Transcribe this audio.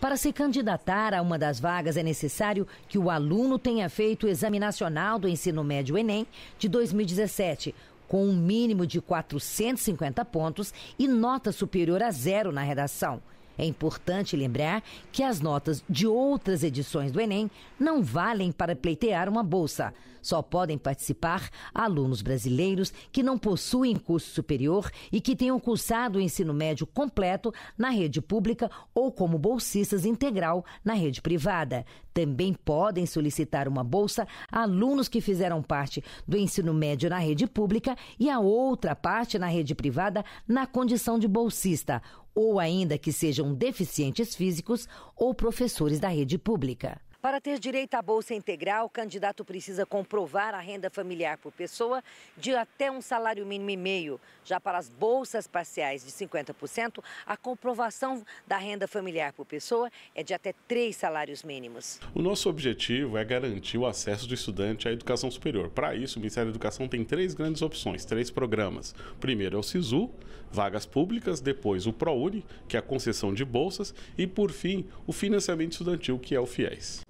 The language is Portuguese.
Para se candidatar a uma das vagas é necessário que o aluno tenha feito o Exame Nacional do Ensino Médio Enem de 2017, com um mínimo de 450 pontos e nota superior a zero na redação. É importante lembrar que as notas de outras edições do Enem não valem para pleitear uma bolsa. Só podem participar alunos brasileiros que não possuem curso superior e que tenham cursado o ensino médio completo na rede pública ou como bolsistas integral na rede privada. Também podem solicitar uma bolsa alunos que fizeram parte do ensino médio na rede pública e a outra parte na rede privada na condição de bolsista, ou ainda que sejam deficientes físicos ou professores da rede pública. Para ter direito à Bolsa Integral, o candidato precisa comprovar a renda familiar por pessoa de até um salário mínimo e meio. Já para as bolsas parciais de 50%, a comprovação da renda familiar por pessoa é de até três salários mínimos. O nosso objetivo é garantir o acesso do estudante à educação superior. Para isso, o Ministério da Educação tem três grandes opções, três programas. Primeiro é o SISU, vagas públicas, depois o ProUni, que é a concessão de bolsas, e por fim, o financiamento estudantil, que é o FIES.